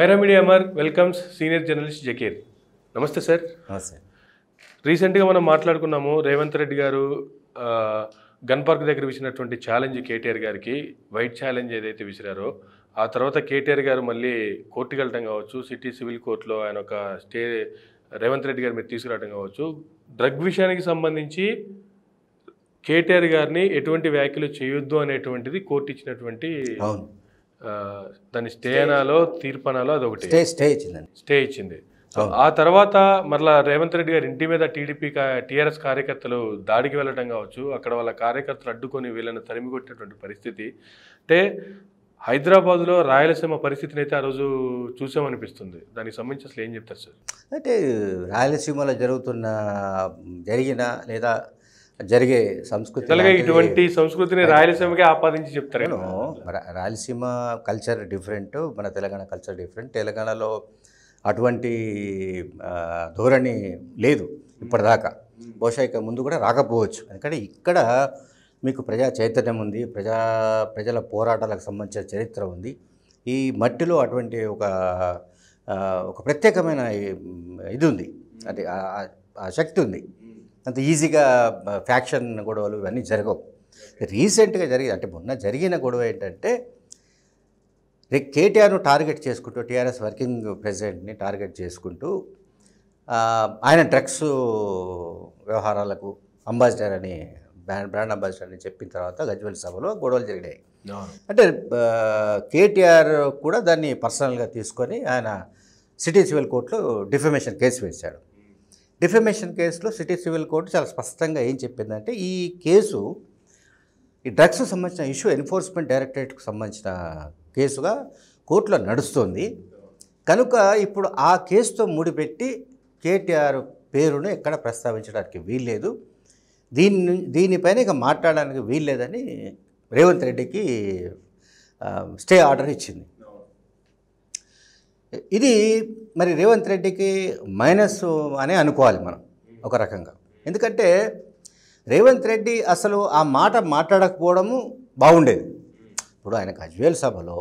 Myra media Amar welcomes senior journalist Zakir నమస్తే sir నమస్తే రీసెంట్గా మనం మాట్లాడుకున్నాము రేవంత్ రెడ్డి గారు గన్ పార్క్ దగ్గర విసినటువంటి ఛాలెంజ్ కేటీఆర్ గారికి వైట్ ఛాలెంజ్ ఏదైతే విసిరారో ఆ తర్వాత కేటీఆర్ గారు మళ్ళీ కోర్టుకి వెళ్ళటం కావచ్చు సిటీ సివిల్ కోర్టులో ఆయన ఒక స్టే రేవంత్ రెడ్డి గారు మీరు తీసుకురావడం కావచ్చు డ్రగ్ విషయానికి సంబంధించి కేటీఆర్ గారిని ఎటువంటి వ్యాఖ్యలు చేయొద్దు అనేటువంటిది కోర్టు ఇచ్చినటువంటి దాని స్టే అనాలో తీర్పు అనాలో అదొకటి స్టే స్టే ఇచ్చిందండి స్టే ఇచ్చింది ఆ తర్వాత మరలా రేవంత్ రెడ్డి గారి ఇంటి మీద టీడీపీ టీఆర్ఎస్ కార్యకర్తలు దాడికి వెళ్ళడం కావచ్చు అక్కడ వాళ్ళ కార్యకర్తలు అడ్డుకొని వీళ్ళని తరిమి కొట్టేటువంటి పరిస్థితి అంటే హైదరాబాద్లో రాయలసీమ పరిస్థితిని అయితే ఆ రోజు చూసామనిపిస్తుంది దానికి సంబంధించి అసలు ఏం చెప్తారు సార్ అంటే రాయలసీమలో జరుగుతున్న జరిగిన లేదా జరిగే సంస్కృతి ఇటువంటి సంస్కృతిని రాయలసీమకే ఆపాదించి చెప్తారు నేను రాయలసీమ కల్చర్ డిఫరెంట్ మన తెలంగాణ కల్చర్ డిఫరెంట్ తెలంగాణలో అటువంటి ధోరణి లేదు ఇప్పటిదాకా బహుశా ఇక ముందు కూడా రాకపోవచ్చు ఎందుకంటే ఇక్కడ మీకు ప్రజా చైతన్యం ఉంది ప్రజా ప్రజల పోరాటాలకు సంబంధించిన చరిత్ర ఉంది ఈ మట్టిలో అటువంటి ఒక ఒక ప్రత్యేకమైన ఇది ఉంది అంటే ఆ శక్తి ఉంది అంత ఈజీగా ఫ్యాక్షన్ గొడవలు ఇవన్నీ జరగవు రీసెంట్గా జరిగింది అంటే మొన్న జరిగిన గొడవ ఏంటంటే కేటీఆర్ను టార్గెట్ చేసుకుంటూ టీఆర్ఎస్ వర్కింగ్ ప్రెసిడెంట్ని టార్గెట్ చేసుకుంటూ ఆయన డ్రగ్స్ వ్యవహారాలకు అంబాసిడర్ అని బ్రాండ్ బ్రాండ్ అంబాసిడర్ అని చెప్పిన తర్వాత గజ్వల్ సభలో గొడవలు జరిగినాయి అంటే కేటీఆర్ కూడా దాన్ని పర్సనల్గా తీసుకొని ఆయన సిటీ సివిల్ కోర్టులో డిఫమేషన్ కేసు వేశాడు డిఫెమేషన్ కేసులో సిటీ సివిల్ కోర్టు చాలా స్పష్టంగా ఏం చెప్పిందంటే ఈ కేసు ఈ డ్రగ్స్ సంబంధించిన ఇష్యూ ఎన్ఫోర్స్మెంట్ డైరెక్టరేట్కు సంబంధించిన కేసుగా కోర్టులో నడుస్తుంది కనుక ఇప్పుడు ఆ కేసుతో ముడిపెట్టి కేటీఆర్ పేరును ఎక్కడ ప్రస్తావించడానికి వీల్లేదు దీని దీనిపైన ఇక మాట్లాడడానికి వీల్లేదని రేవంత్ రెడ్డికి స్టే ఆర్డర్ ఇచ్చింది ఇది మరి రేవంత్ రెడ్డికి మైనస్ అనే అనుకోవాలి మనం ఒక రకంగా ఎందుకంటే రేవంత్ రెడ్డి అసలు ఆ మాట మాట్లాడకపోవడము బాగుండేది ఇప్పుడు ఆయనకు అజ్వేల్ సభలో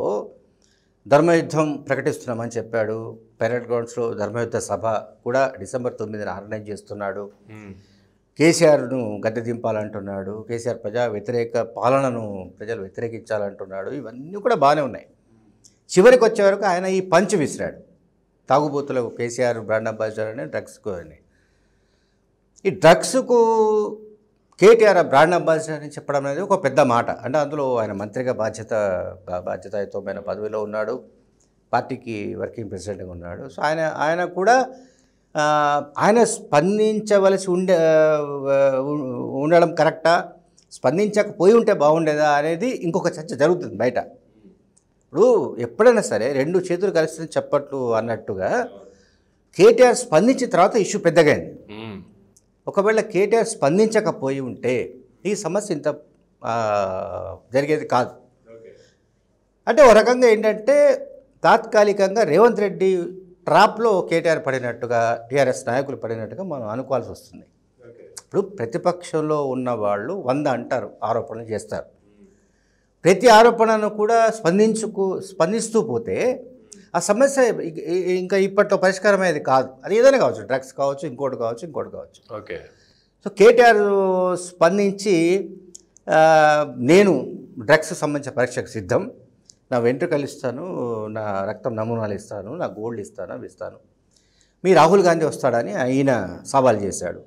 ధర్మయుద్ధం ప్రకటిస్తున్నామని చెప్పాడు పెరట్ గ్రౌండ్స్లో ధర్మయుద్ధ సభ కూడా డిసెంబర్ తొమ్మిదిన ఆర్గనైజ్ చేస్తున్నాడు కేసీఆర్ను గద్దె దింపాలంటున్నాడు కేసీఆర్ ప్రజా వ్యతిరేక పాలనను ప్రజలు వ్యతిరేకించాలంటున్నాడు ఇవన్నీ కూడా బాగానే ఉన్నాయి చివరికి వచ్చే వరకు ఆయన ఈ పంచ్ విసిరాడు తాగుబోతులకు కేసీఆర్ బ్రాండ్ అంబాసిడర్ అని డ్రగ్స్కు అని ఈ డ్రగ్స్కు కేటీఆర్ బ్రాండ్ అంబాసిడర్ అని చెప్పడం అనేది ఒక పెద్ద మాట అంటే అందులో ఆయన మంత్రిగా బాధ్యత బాధ్యతాయుతమైన పదవిలో ఉన్నాడు పార్టీకి వర్కింగ్ ప్రెసిడెంట్గా ఉన్నాడు సో ఆయన ఆయన కూడా ఆయన స్పందించవలసి ఉండే ఉండడం కరెక్టా స్పందించకపోయి ఉంటే బాగుండేదా అనేది ఇంకొక చర్చ జరుగుతుంది బయట ఇప్పుడు ఎప్పుడైనా సరే రెండు చేతులు కలిసి చెప్పట్లు అన్నట్టుగా కేటీఆర్ స్పందించిన తర్వాత ఇష్యూ అయింది ఒకవేళ కేటీఆర్ స్పందించకపోయి ఉంటే ఈ సమస్య ఇంత జరిగేది కాదు అంటే ఒక రకంగా ఏంటంటే తాత్కాలికంగా రేవంత్ రెడ్డి ట్రాప్లో కేటీఆర్ పడినట్టుగా టీఆర్ఎస్ నాయకులు పడినట్టుగా మనం అనుకోవాల్సి వస్తుంది ఇప్పుడు ప్రతిపక్షంలో ఉన్న వాళ్ళు వంద అంటారు ఆరోపణలు చేస్తారు ప్రతి ఆరోపణను కూడా స్పందించుకు స్పందిస్తూ పోతే ఆ సమస్య ఇంకా ఇప్పట్లో పరిష్కారమేది కాదు అది ఏదైనా కావచ్చు డ్రగ్స్ కావచ్చు ఇంకోటి కావచ్చు ఇంకోటి కావచ్చు ఓకే సో కేటీఆర్ స్పందించి నేను డ్రగ్స్ సంబంధించిన పరీక్షకు సిద్ధం నా వెంట్రుకలు ఇస్తాను నా రక్తం నమూనాలు ఇస్తాను నా గోల్డ్ ఇస్తాను అవి ఇస్తాను మీ రాహుల్ గాంధీ వస్తాడని ఆయన సవాల్ చేశాడు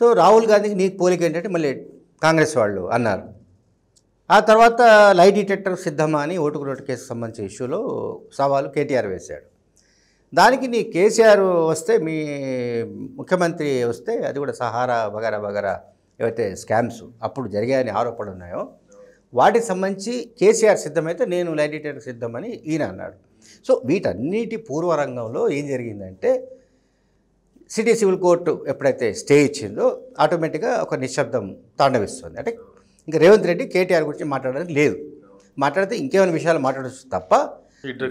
సో రాహుల్ గాంధీకి నీకు పోలిక ఏంటంటే మళ్ళీ కాంగ్రెస్ వాళ్ళు అన్నారు ఆ తర్వాత లై డిటెక్టర్ సిద్ధమా అని ఓటుకు నోటు కేసుకు సంబంధించిన ఇష్యూలో సవాలు కేటీఆర్ వేశాడు దానికి నీ కేసీఆర్ వస్తే మీ ముఖ్యమంత్రి వస్తే అది కూడా సహారా వగరా వగరా ఏవైతే స్కామ్స్ అప్పుడు జరిగాయని ఆరోపణలు ఉన్నాయో వాటికి సంబంధించి కేసీఆర్ సిద్ధమైతే నేను లై డిటెక్టర్ సిద్ధమని ఈయన అన్నాడు సో వీటన్నిటి పూర్వరంగంలో ఏం జరిగిందంటే సిటీ సివిల్ కోర్టు ఎప్పుడైతే స్టే ఇచ్చిందో ఆటోమేటిక్గా ఒక నిశ్శబ్దం తాండవిస్తుంది అంటే ఇంకా రేవంత్ రెడ్డి కేటీఆర్ గురించి మాట్లాడడానికి లేదు మాట్లాడితే ఇంకేమైనా విషయాలు మాట్లాడచ్చు తప్ప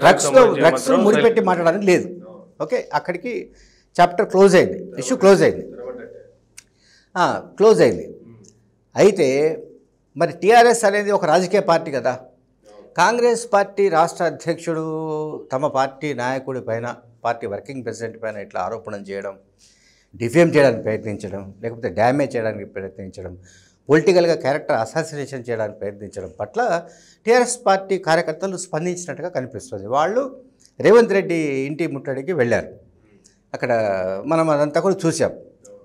డ్రగ్స్లో డ్రగ్స్ ముడిపెట్టి మాట్లాడడానికి లేదు ఓకే అక్కడికి చాప్టర్ క్లోజ్ అయింది ఇష్యూ క్లోజ్ అయింది క్లోజ్ అయింది అయితే మరి టీఆర్ఎస్ అనేది ఒక రాజకీయ పార్టీ కదా కాంగ్రెస్ పార్టీ రాష్ట్ర అధ్యక్షుడు తమ పార్టీ నాయకుడి పైన పార్టీ వర్కింగ్ ప్రెసిడెంట్ పైన ఇట్లా ఆరోపణలు చేయడం డిఫేమ్ చేయడానికి ప్రయత్నించడం లేకపోతే డ్యామేజ్ చేయడానికి ప్రయత్నించడం పొలిటికల్గా క్యారెక్టర్ అసాసినేషన్ చేయడానికి ప్రయత్నించడం పట్ల టీఆర్ఎస్ పార్టీ కార్యకర్తలు స్పందించినట్టుగా కనిపిస్తుంది వాళ్ళు రేవంత్ రెడ్డి ఇంటి ముట్టడికి వెళ్ళారు అక్కడ మనం అదంతా కూడా చూసాం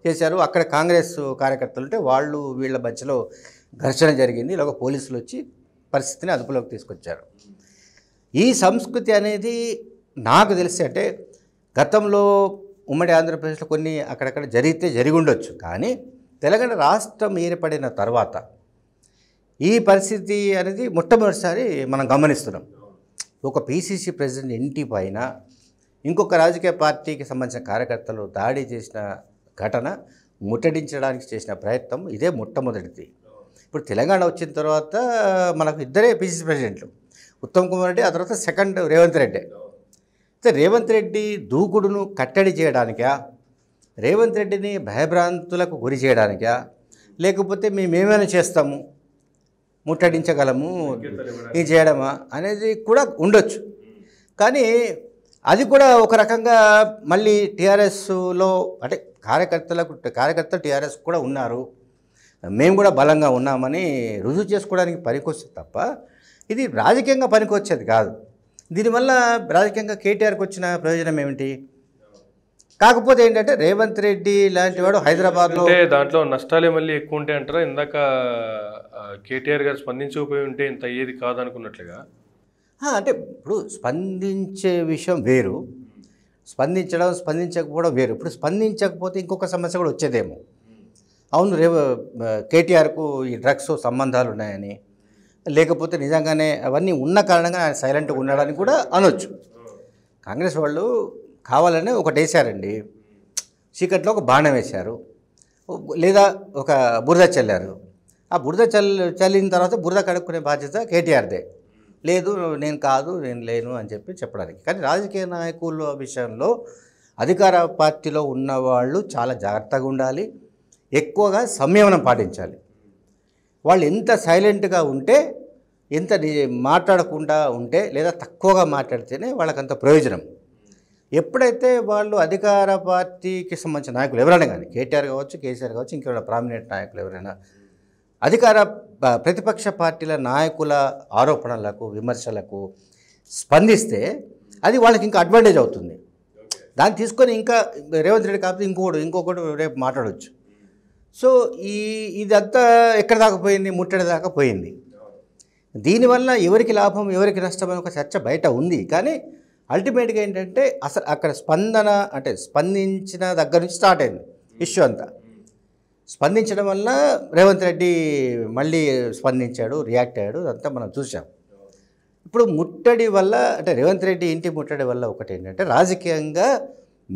చేశారు అక్కడ కాంగ్రెస్ కార్యకర్తలు ఉంటే వాళ్ళు వీళ్ళ మధ్యలో ఘర్షణ జరిగింది ఇలాగ పోలీసులు వచ్చి పరిస్థితిని అదుపులోకి తీసుకొచ్చారు ఈ సంస్కృతి అనేది నాకు తెలిసి అంటే గతంలో ఉమ్మడి ఆంధ్రప్రదేశ్లో కొన్ని అక్కడక్కడ జరిగితే జరిగి ఉండొచ్చు కానీ తెలంగాణ రాష్ట్రం ఏర్పడిన తర్వాత ఈ పరిస్థితి అనేది మొట్టమొదటిసారి మనం గమనిస్తున్నాం ఒక పీసీసీ ప్రెసిడెంట్ ఇంటి పైన ఇంకొక రాజకీయ పార్టీకి సంబంధించిన కార్యకర్తలు దాడి చేసిన ఘటన ముట్టడించడానికి చేసిన ప్రయత్నం ఇదే మొట్టమొదటిది ఇప్పుడు తెలంగాణ వచ్చిన తర్వాత మనకు ఇద్దరే పీసీసీ ప్రెసిడెంట్లు ఉత్తమ్ కుమార్ రెడ్డి ఆ తర్వాత సెకండ్ రేవంత్ రెడ్డి రేవంత్ రెడ్డి దూకుడును కట్టడి చేయడానికా రేవంత్ రెడ్డిని భయభ్రాంతులకు గురి చేయడానికా లేకపోతే మేమేమైనా చేస్తాము ముట్టడించగలము ఇది చేయడమా అనేది కూడా ఉండొచ్చు కానీ అది కూడా ఒక రకంగా మళ్ళీ టీఆర్ఎస్లో అంటే కార్యకర్తలకు కార్యకర్తలు టీఆర్ఎస్ కూడా ఉన్నారు మేము కూడా బలంగా ఉన్నామని రుజువు చేసుకోవడానికి పనికొచ్చింది తప్ప ఇది రాజకీయంగా పనికొచ్చేది కాదు దీనివల్ల రాజకీయంగా కేటీఆర్కి వచ్చిన ప్రయోజనం ఏమిటి కాకపోతే ఏంటంటే రేవంత్ రెడ్డి లాంటి వాడు హైదరాబాద్లో దాంట్లో నష్టాలే మళ్ళీ ఎక్కువ ఉంటాయి అంటారా ఇందాక కేటీఆర్ గారు స్పందించకపోయి ఉంటే ఇంత ఏది కాదనుకున్నట్లుగా అంటే ఇప్పుడు స్పందించే విషయం వేరు స్పందించడం స్పందించకపోవడం వేరు ఇప్పుడు స్పందించకపోతే ఇంకొక సమస్య కూడా వచ్చేదేమో అవును రేవ కేటీఆర్కు ఈ డ్రగ్స్ సంబంధాలు ఉన్నాయని లేకపోతే నిజంగానే అవన్నీ ఉన్న కారణంగా ఆయన సైలెంట్గా ఉండడానికి కూడా అనొచ్చు కాంగ్రెస్ వాళ్ళు కావాలని ఒకటి వేశారండి చీకట్లో ఒక బాణం వేశారు లేదా ఒక బురద చల్లారు ఆ బురద చల్ల చల్లిన తర్వాత బురద కడుక్కునే బాధ్యత కేటీఆర్దే లేదు నేను కాదు నేను లేను అని చెప్పి చెప్పడానికి కానీ రాజకీయ నాయకుల విషయంలో అధికార పార్టీలో ఉన్నవాళ్ళు చాలా జాగ్రత్తగా ఉండాలి ఎక్కువగా సంయమనం పాటించాలి వాళ్ళు ఎంత సైలెంట్గా ఉంటే ఎంత మాట్లాడకుండా ఉంటే లేదా తక్కువగా మాట్లాడితేనే వాళ్ళకంత ప్రయోజనం ఎప్పుడైతే వాళ్ళు అధికార పార్టీకి సంబంధించిన నాయకులు ఎవరైనా కానీ కేటీఆర్ కావచ్చు కేసీఆర్ కావచ్చు ఇంకెవరైనా ప్రామినెంట్ నాయకులు ఎవరైనా అధికార ప్రతిపక్ష పార్టీల నాయకుల ఆరోపణలకు విమర్శలకు స్పందిస్తే అది వాళ్ళకి ఇంకా అడ్వాంటేజ్ అవుతుంది దాన్ని తీసుకొని ఇంకా రేవంత్ రెడ్డి కాకపోతే ఇంకోటి ఇంకొకటి రేపు మాట్లాడవచ్చు సో ఈ ఇదంతా ఎక్కడ దాకా పోయింది ముట్టడి దాకా పోయింది దీనివల్ల ఎవరికి లాభం ఎవరికి నష్టం ఒక చర్చ బయట ఉంది కానీ అల్టిమేట్గా ఏంటంటే అసలు అక్కడ స్పందన అంటే స్పందించిన దగ్గర నుంచి స్టార్ట్ అయింది ఇష్యూ అంతా స్పందించడం వల్ల రేవంత్ రెడ్డి మళ్ళీ స్పందించాడు రియాక్ట్ అయ్యాడు అంతా మనం చూసాం ఇప్పుడు ముట్టడి వల్ల అంటే రేవంత్ రెడ్డి ఇంటి ముట్టడి వల్ల ఒకటి ఏంటంటే రాజకీయంగా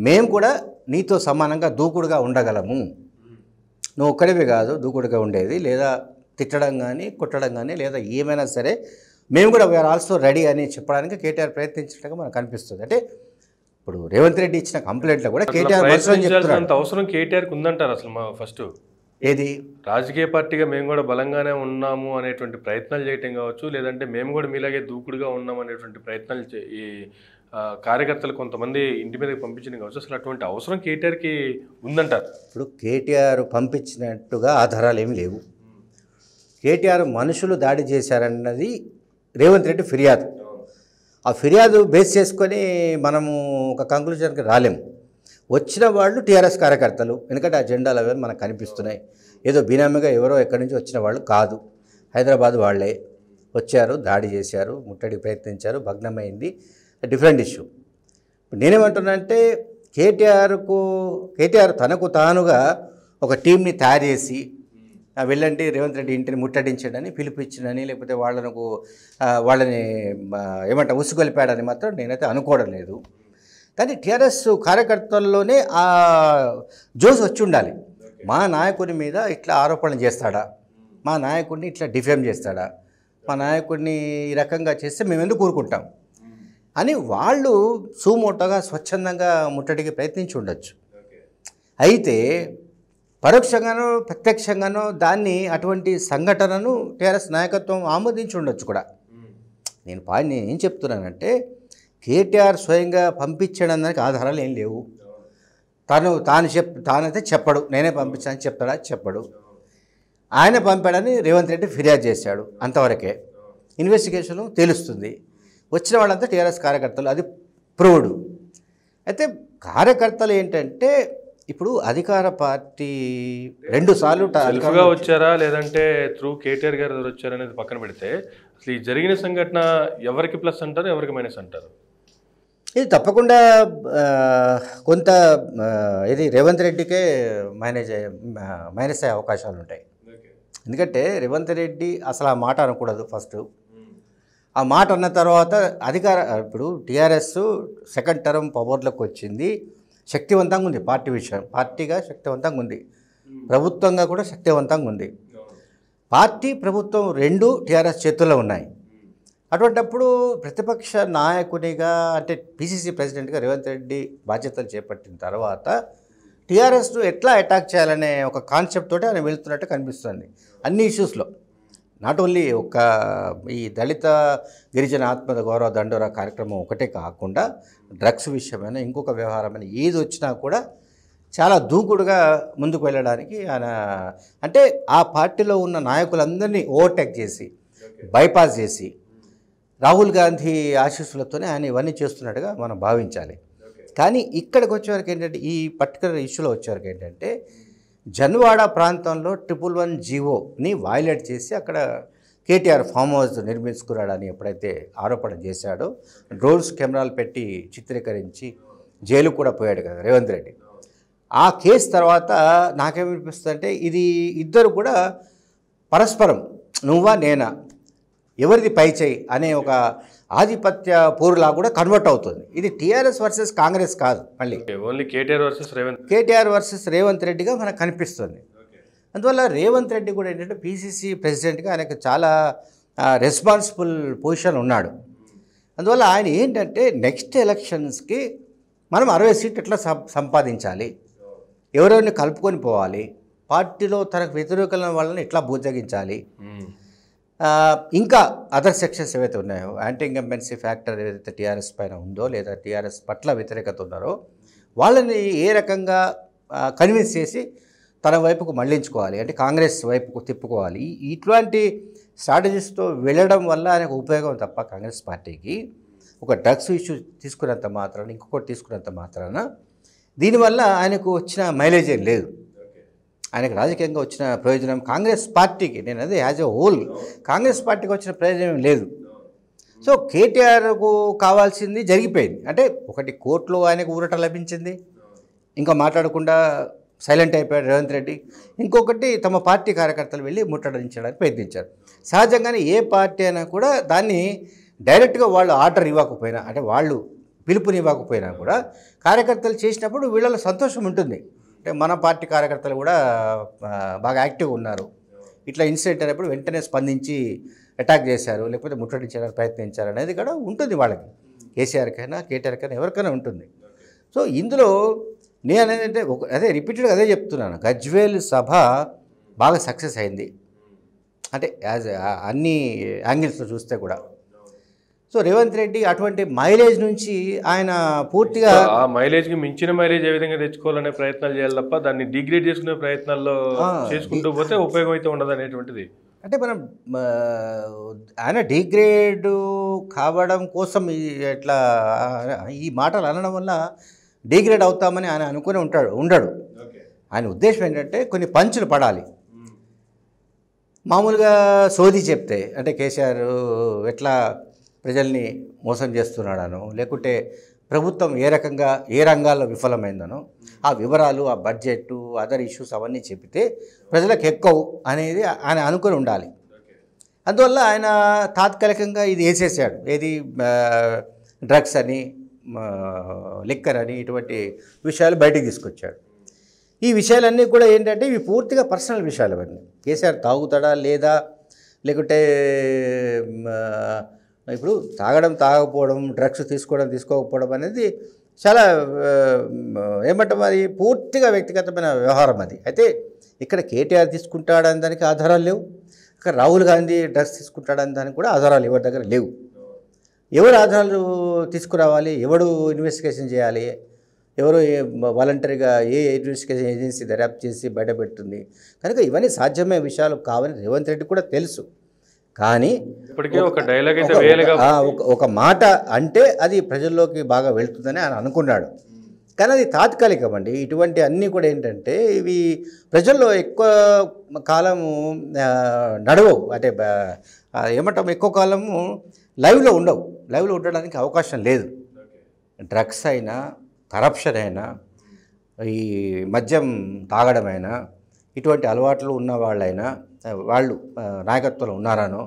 మేము కూడా నీతో సమానంగా దూకుడుగా ఉండగలము నువ్వు ఒక్కడివి కాదు దూకుడుగా ఉండేది లేదా తిట్టడం కానీ కొట్టడం కానీ లేదా ఏమైనా సరే మేము కూడా వీఆర్ ఆల్సో రెడీ అని చెప్పడానికి కేటీఆర్ ప్రయత్నించినట్టుగా మనకు కనిపిస్తుంది అంటే ఇప్పుడు రేవంత్ రెడ్డి ఇచ్చిన కంప్లైంట్లో కూడా కేటీఆర్ అవసరం కేటీఆర్కి ఉందంటారు అసలు మా ఫస్ట్ ఏది రాజకీయ పార్టీగా మేము కూడా బలంగానే ఉన్నాము అనేటువంటి ప్రయత్నాలు చేయటం కావచ్చు లేదంటే మేము కూడా మీలాగే దూకుడుగా ఉన్నాం అనేటువంటి ప్రయత్నాలు ఈ కార్యకర్తలు కొంతమంది ఇంటి మీదకి పంపించిన కావచ్చు అసలు అటువంటి అవసరం కేటీఆర్కి ఉందంటారు ఇప్పుడు కేటీఆర్ పంపించినట్టుగా ఆధారాలు ఏమి లేవు కేటీఆర్ మనుషులు దాడి చేశారన్నది రేవంత్ రెడ్డి ఫిర్యాదు ఆ ఫిర్యాదు బేస్ చేసుకొని మనము ఒక కంక్లూజన్కి రాలేము వచ్చిన వాళ్ళు టీఆర్ఎస్ కార్యకర్తలు ఎందుకంటే ఆ జెండాలు అవి మనకు కనిపిస్తున్నాయి ఏదో బినామీగా ఎవరో ఎక్కడి నుంచి వచ్చిన వాళ్ళు కాదు హైదరాబాద్ వాళ్ళే వచ్చారు దాడి చేశారు ముట్టడికి ప్రయత్నించారు భగ్నమైంది డిఫరెంట్ ఇష్యూ నేనేమంటున్నానంటే కేటీఆర్కు కేటీఆర్ తనకు తానుగా ఒక టీంని తయారు చేసి వెళ్ళండి రేవంత్ రెడ్డి ఇంటిని ముట్టడించడని పిలిపించడని లేకపోతే వాళ్ళను వాళ్ళని ఏమంట ఉసుగొలిపాడని మాత్రం నేనైతే అనుకోవడం లేదు కానీ టీఆర్ఎస్ కార్యకర్తల్లోనే ఆ జోస్ వచ్చి ఉండాలి మా నాయకుడి మీద ఇట్లా ఆరోపణలు చేస్తాడా మా నాయకుడిని ఇట్లా డిఫేమ్ చేస్తాడా మా నాయకుడిని ఈ రకంగా చేస్తే మేము ఎందుకు కూరుకుంటాం అని వాళ్ళు సుమోటోగా స్వచ్ఛందంగా ముట్టడికి ప్రయత్నించి ఉండొచ్చు అయితే పరోక్షంగానో ప్రత్యక్షంగానో దాన్ని అటువంటి సంఘటనను టీఆర్ఎస్ నాయకత్వం ఆమోదించి ఉండొచ్చు కూడా నేను పాయింట్ నేను ఏం చెప్తున్నానంటే కేటీఆర్ స్వయంగా పంపించడం దానికి ఆధారాలు ఏం లేవు తను తాను చెప్ తానైతే చెప్పడు నేనే పంపించాను చెప్తాడా చెప్పడు ఆయన పంపాడని రేవంత్ రెడ్డి ఫిర్యాదు చేశాడు అంతవరకే ఇన్వెస్టిగేషన్ తెలుస్తుంది వచ్చిన వాళ్ళంతా టీఆర్ఎస్ కార్యకర్తలు అది ప్రూవ్డ్ అయితే కార్యకర్తలు ఏంటంటే ఇప్పుడు అధికార పార్టీ రెండు సార్లు సెల్ఫ్గా వచ్చారా లేదంటే త్రూ కేటీఆర్ గారు ఎవరు వచ్చారా అనేది పక్కన పెడితే అసలు ఈ జరిగిన సంఘటన ఎవరికి ప్లస్ అంటారు ఎవరికి మైనస్ అంటారు ఇది తప్పకుండా కొంత ఇది రేవంత్ రెడ్డికే మైనేజ్ మైనస్ అయ్యే అవకాశాలు ఉంటాయి ఎందుకంటే రేవంత్ రెడ్డి అసలు ఆ మాట అనకూడదు ఫస్ట్ ఆ మాట అన్న తర్వాత అధికార ఇప్పుడు టీఆర్ఎస్ సెకండ్ టర్మ్ పవర్లోకి వచ్చింది శక్తివంతంగా ఉంది పార్టీ విషయం పార్టీగా శక్తివంతంగా ఉంది ప్రభుత్వంగా కూడా శక్తివంతంగా ఉంది పార్టీ ప్రభుత్వం రెండు టీఆర్ఎస్ చేతుల్లో ఉన్నాయి అటువంటప్పుడు ప్రతిపక్ష నాయకునిగా అంటే పిసిసి ప్రెసిడెంట్గా రేవంత్ రెడ్డి బాధ్యతలు చేపట్టిన తర్వాత టీఆర్ఎస్ను ఎట్లా అటాక్ చేయాలనే ఒక కాన్సెప్ట్ తోటి ఆయన వెళ్తున్నట్టు కనిపిస్తుంది అన్ని ఇష్యూస్లో నాట్ ఓన్లీ ఒక ఈ దళిత గిరిజన ఆత్మద గౌరవ దండోరా కార్యక్రమం ఒకటే కాకుండా డ్రగ్స్ విషయమైన ఇంకొక వ్యవహారమైన ఏది వచ్చినా కూడా చాలా దూకుడుగా ముందుకు వెళ్ళడానికి ఆయన అంటే ఆ పార్టీలో ఉన్న నాయకులందరినీ ఓవర్టేక్ చేసి బైపాస్ చేసి రాహుల్ గాంధీ ఆశీస్సులతోనే ఆయన ఇవన్నీ చేస్తున్నట్టుగా మనం భావించాలి కానీ ఇక్కడికి వచ్చేవరకు ఏంటంటే ఈ పర్టికులర్ ఇష్యూలో వచ్చేవరకు ఏంటంటే జన్వాడ ప్రాంతంలో ట్రిపుల్ వన్ జీవోని వాయిలెట్ చేసి అక్కడ కేటీఆర్ ఫామ్ హౌస్ నిర్మించుకున్నాడని ఎప్పుడైతే ఆరోపణ చేశాడో డ్రోన్స్ కెమెరాలు పెట్టి చిత్రీకరించి జైలు కూడా పోయాడు కదా రేవంత్ రెడ్డి ఆ కేసు తర్వాత నాకేమనిపిస్తుంది అంటే ఇది ఇద్దరు కూడా పరస్పరం నువ్వా నేనా ఎవరిది పై చేయి అనే ఒక ఆధిపత్య పోరులా కూడా కన్వర్ట్ అవుతుంది ఇది టీఆర్ఎస్ వర్సెస్ కాంగ్రెస్ కాదు మళ్ళీ only KTR versus Revanth KTR versus Revanth రెడ్డిగా మనకు కనిపిస్తుంది అందువల్ల రేవంత్ రెడ్డి కూడా ఏంటంటే పీసీసీ ప్రెసిడెంట్గా ఆయనకు చాలా రెస్పాన్సిబుల్ పొజిషన్ ఉన్నాడు అందువల్ల ఆయన ఏంటంటే నెక్స్ట్ ఎలక్షన్స్కి మనం అరవై సీట్లు ఎట్లా సంపాదించాలి ఎవరెవరిని కలుపుకొని పోవాలి పార్టీలో తనకు వ్యతిరేకల వాళ్ళని ఎట్లా భూజగించాలి ఇంకా అదర్ సెక్షన్స్ ఏవైతే ఉన్నాయో యాంటీ ఇంకంబెన్సీ ఫ్యాక్టర్ ఏదైతే టీఆర్ఎస్ పైన ఉందో లేదా టీఆర్ఎస్ పట్ల వ్యతిరేకత ఉన్నారో వాళ్ళని ఏ రకంగా కన్విన్స్ చేసి తన వైపుకు మళ్లించుకోవాలి అంటే కాంగ్రెస్ వైపుకు తిప్పుకోవాలి ఇట్లాంటి స్ట్రాటజీస్తో వెళ్ళడం వల్ల ఆయనకు ఉపయోగం తప్ప కాంగ్రెస్ పార్టీకి ఒక డ్రగ్స్ ఇష్యూ తీసుకున్నంత మాత్రాన ఇంకొకటి తీసుకున్నంత మాత్రాన దీనివల్ల ఆయనకు వచ్చిన మైలేజ్ ఏం లేదు ఆయనకు రాజకీయంగా వచ్చిన ప్రయోజనం కాంగ్రెస్ పార్టీకి నేను అదే యాజ్ ఎ హోల్ కాంగ్రెస్ పార్టీకి వచ్చిన ప్రయోజనం లేదు సో కేటీఆర్కు కావాల్సింది జరిగిపోయింది అంటే ఒకటి కోర్టులో ఆయనకు ఊరట లభించింది ఇంకా మాట్లాడకుండా సైలెంట్ అయిపోయాడు రేవంత్ రెడ్డి ఇంకొకటి తమ పార్టీ కార్యకర్తలు వెళ్ళి ముట్టడించడానికి ప్రయత్నించారు సహజంగానే ఏ పార్టీ అయినా కూడా దాన్ని డైరెక్ట్గా వాళ్ళు ఆర్డర్ ఇవ్వకపోయినా అంటే వాళ్ళు పిలుపునివ్వకపోయినా కూడా కార్యకర్తలు చేసినప్పుడు వీళ్ళలో సంతోషం ఉంటుంది అంటే మన పార్టీ కార్యకర్తలు కూడా బాగా యాక్టివ్గా ఉన్నారు ఇట్లా ఇన్సిడెంట్ అయినప్పుడు వెంటనే స్పందించి అటాక్ చేశారు లేకపోతే ముట్టడించడానికి ప్రయత్నించారు అనేది కూడా ఉంటుంది వాళ్ళకి కేసీఆర్కైనా కేటీఆర్కైనా ఎవరికైనా ఉంటుంది సో ఇందులో నేను అనేది అంటే ఒక అదే రిపీటెడ్గా అదే చెప్తున్నాను గజ్వేల్ సభ బాగా సక్సెస్ అయింది అంటే యాజ్ అన్ని యాంగిల్స్లో చూస్తే కూడా సో రేవంత్ రెడ్డి అటువంటి మైలేజ్ నుంచి ఆయన పూర్తిగా ఆ మైలేజ్కి మించిన మైలేజ్ ఏ విధంగా తెచ్చుకోవాలనే ప్రయత్నాలు చేయాలి తప్ప దాన్ని డిగ్రేడ్ చేసుకునే ప్రయత్నాల్లో చేసుకుంటూ పోతే ఉపయోగం అయితే ఉండదు అనేటువంటిది అంటే మనం ఆయన డిగ్రేడ్ కావడం కోసం ఇట్లా ఈ మాటలు అనడం వల్ల డిగ్రేడ్ అవుతామని ఆయన అనుకుని ఉంటాడు ఉండడు ఆయన ఉద్దేశం ఏంటంటే కొన్ని పంచులు పడాలి మామూలుగా సోది చెప్తే అంటే కేసీఆర్ ఎట్లా ప్రజల్ని మోసం చేస్తున్నాడనో లేకుంటే ప్రభుత్వం ఏ రకంగా ఏ రంగాల్లో విఫలమైందనో ఆ వివరాలు ఆ బడ్జెట్ అదర్ ఇష్యూస్ అవన్నీ చెబితే ప్రజలకు ఎక్కవు అనేది ఆయన అనుకుని ఉండాలి అందువల్ల ఆయన తాత్కాలికంగా ఇది వేసేసాడు ఏది డ్రగ్స్ అని లిక్కర్ అని ఇటువంటి విషయాలు బయటకు తీసుకొచ్చాడు ఈ విషయాలన్నీ కూడా ఏంటంటే ఇవి పూర్తిగా పర్సనల్ విషయాలు అవన్నీ కేసీఆర్ తాగుతాడా లేదా లేకుంటే ఇప్పుడు తాగడం తాగకపోవడం డ్రగ్స్ తీసుకోవడం తీసుకోకపోవడం అనేది చాలా ఏమంటాం అది పూర్తిగా వ్యక్తిగతమైన వ్యవహారం అది అయితే ఇక్కడ కేటీఆర్ తీసుకుంటాడని దానికి ఆధారాలు లేవు ఇక్కడ రాహుల్ గాంధీ డ్రగ్స్ తీసుకుంటాడని దానికి కూడా ఆధారాలు ఎవరి దగ్గర లేవు ఎవరు ఆధారాలు తీసుకురావాలి ఎవడు ఇన్వెస్టిగేషన్ చేయాలి ఎవరు వాలంటరీగా ఏ ఇన్వెస్టిగేషన్ ఏజెన్సీ దర్యాప్తు చేసి బయటపెట్టింది కనుక ఇవన్నీ సాధ్యమయ్యే విషయాలు కావని రేవంత్ రెడ్డి కూడా తెలుసు కానీ ఇప్పటికే ఒక డైలాగ్ అయితే ఒక మాట అంటే అది ప్రజల్లోకి బాగా వెళ్తుందని ఆయన అనుకున్నాడు కానీ అది తాత్కాలికం అండి ఇటువంటి అన్నీ కూడా ఏంటంటే ఇవి ప్రజల్లో ఎక్కువ కాలము నడవవు అంటే ఏమంటాం ఎక్కువ కాలము లైవ్లో ఉండవు లైవ్లో ఉండడానికి అవకాశం లేదు డ్రగ్స్ అయినా కరప్షన్ అయినా ఈ మద్యం తాగడమైనా ఇటువంటి అలవాట్లు ఉన్న వాళ్ళైనా వాళ్ళు నాయకత్వంలో ఉన్నారనో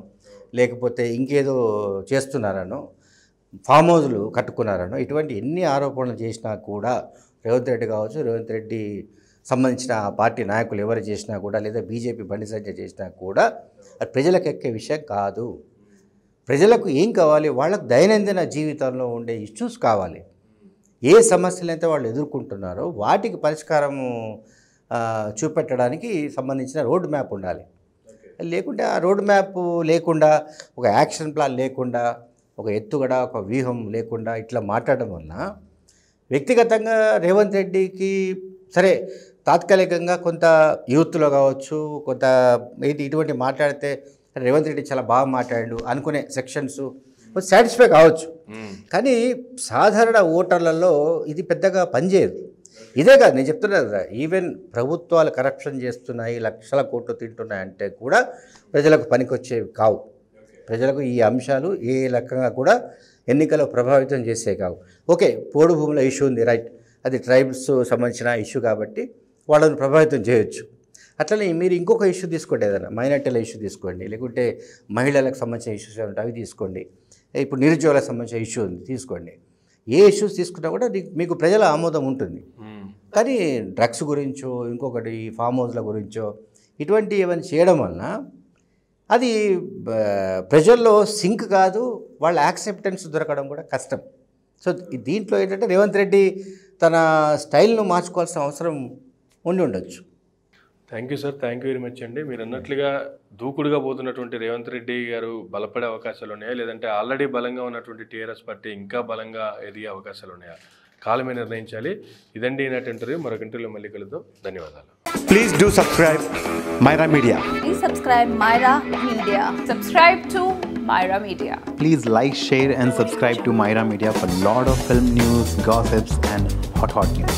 లేకపోతే ఇంకేదో చేస్తున్నారనో ఫామ్ హౌజ్లు కట్టుకున్నారనో ఇటువంటి ఎన్ని ఆరోపణలు చేసినా కూడా రేవంత్ రెడ్డి కావచ్చు రేవంత్ రెడ్డి సంబంధించిన పార్టీ నాయకులు ఎవరు చేసినా కూడా లేదా బీజేపీ బండి సంజయ్ చేసినా కూడా అది ప్రజలకు ఎక్కే విషయం కాదు ప్రజలకు ఏం కావాలి వాళ్ళకు దైనందిన జీవితంలో ఉండే ఇష్యూస్ కావాలి ఏ సమస్యలైతే వాళ్ళు ఎదుర్కొంటున్నారో వాటికి పరిష్కారము చూపెట్టడానికి సంబంధించిన రోడ్ మ్యాప్ ఉండాలి లేకుంటే ఆ రోడ్ మ్యాప్ లేకుండా ఒక యాక్షన్ ప్లాన్ లేకుండా ఒక ఎత్తుగడ ఒక వ్యూహం లేకుండా ఇట్లా మాట్లాడడం వలన వ్యక్తిగతంగా రేవంత్ రెడ్డికి సరే తాత్కాలికంగా కొంత యూత్లో కావచ్చు కొంత ఏది ఇటువంటి మాట్లాడితే రేవంత్ రెడ్డి చాలా బాగా మాట్లాడు అనుకునే సెక్షన్స్ సాటిస్ఫై కావచ్చు కానీ సాధారణ ఓటర్లలో ఇది పెద్దగా పనిచేయదు ఇదే కాదు నేను చెప్తున్నాను కదా ఈవెన్ ప్రభుత్వాలు కరప్షన్ చేస్తున్నాయి లక్షల కోట్లు తింటున్నాయి అంటే కూడా ప్రజలకు పనికొచ్చేవి కావు ప్రజలకు ఈ అంశాలు ఏ రకంగా కూడా ఎన్నికలు ప్రభావితం చేసే కావు ఓకే పోడు భూముల ఇష్యూ ఉంది రైట్ అది ట్రైబ్స్ సంబంధించిన ఇష్యూ కాబట్టి వాళ్ళని ప్రభావితం చేయొచ్చు అట్లనే మీరు ఇంకొక ఇష్యూ తీసుకోండి ఏదైనా మైనార్టీల ఇష్యూ తీసుకోండి లేకుంటే మహిళలకు సంబంధించిన ఇష్యూస్ ఉంటాయి అవి తీసుకోండి ఇప్పుడు నిరుద్యోగులకు సంబంధించిన ఇష్యూ ఉంది తీసుకోండి ఏ ఇష్యూస్ తీసుకున్నా కూడా మీకు ప్రజల ఆమోదం ఉంటుంది కానీ డ్రగ్స్ గురించో ఇంకొకటి ఫామ్ హౌస్ల గురించో ఇటువంటి ఏమైనా చేయడం వలన అది ప్రజల్లో సింక్ కాదు వాళ్ళ యాక్సెప్టెన్స్ దొరకడం కూడా కష్టం సో దీంట్లో ఏంటంటే రేవంత్ రెడ్డి తన స్టైల్ను మార్చుకోవాల్సిన అవసరం ఉండి ఉండొచ్చు thank you sir thank you very much అండి మీరు అన్నట్లుగా దూకుడుగా పోతున్నటువంటి రేవంత్ రెడ్డి గారు బలపడే అవకాశాలు ఉన్నాయా లేదంటే ఆల్రెడీ బలంగా ఉన్నటువంటి టీఆర్ఎస్ పార్టీ ఇంకా బలంగా ఎదిగే అవకాశాలు ఉన్నాయా కాలమే నిర్ణయించాలి ఇదండి ఈనాటి ఇంటర్వ్యూ మరొక ఇంటర్వ్యూలో మళ్ళీ కలుద్దాం ధన్యవాదాలు please do subscribe Myra media please subscribe Myra media subscribe to Myra Media. Please like, share, and subscribe to Myra Media for a lot of film news, gossips, and hot hot news.